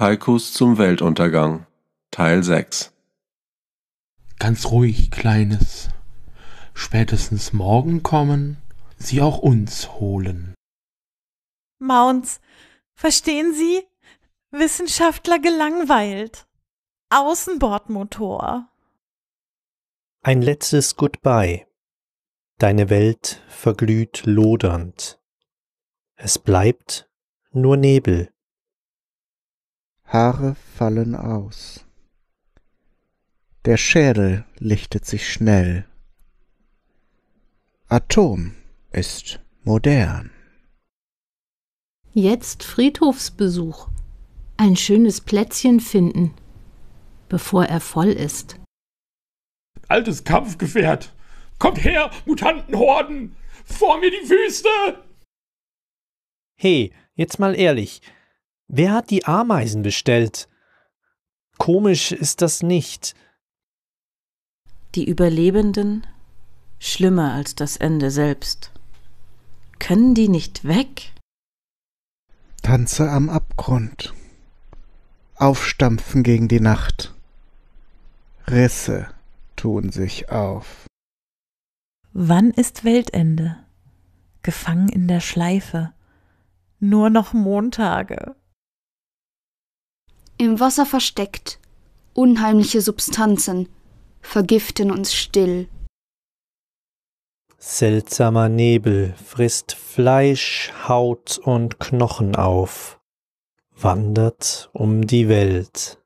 Heikus zum Weltuntergang Teil 6 Ganz ruhig, Kleines. Spätestens morgen kommen, sie auch uns holen. Mounts, verstehen Sie? Wissenschaftler gelangweilt. Außenbordmotor. Ein letztes Goodbye. Deine Welt verglüht lodernd. Es bleibt nur Nebel. Haare fallen aus. Der Schädel lichtet sich schnell. Atom ist modern. Jetzt Friedhofsbesuch. Ein schönes Plätzchen finden, bevor er voll ist. Altes Kampfgefährt. Kommt her, Mutantenhorden! Vor mir die Wüste! Hey, jetzt mal ehrlich. Wer hat die Ameisen bestellt? Komisch ist das nicht. Die Überlebenden schlimmer als das Ende selbst. Können die nicht weg? Tanze am Abgrund. Aufstampfen gegen die Nacht. Risse tun sich auf. Wann ist Weltende? Gefangen in der Schleife. Nur noch Montage. Im Wasser versteckt, unheimliche Substanzen vergiften uns still. Seltsamer Nebel frisst Fleisch, Haut und Knochen auf, wandert um die Welt.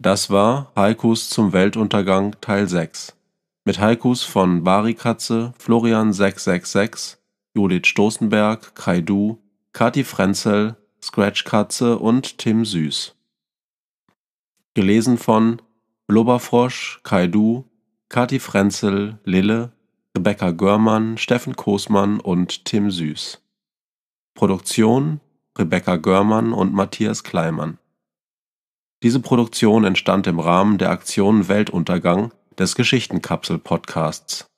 Das war Haikus zum Weltuntergang Teil 6. Mit Haikus von Barikatze, Florian 666, Judith Stoßenberg, Kai Du, Kati Frenzel, Scratch Katze und Tim Süß. Gelesen von Blubberfrosch, Kaidu, Kati Frenzel, Lille, Rebecca Görmann, Steffen Kosmann und Tim Süß. Produktion Rebecca Görmann und Matthias Kleimann. Diese Produktion entstand im Rahmen der Aktion Weltuntergang des Geschichtenkapsel-Podcasts.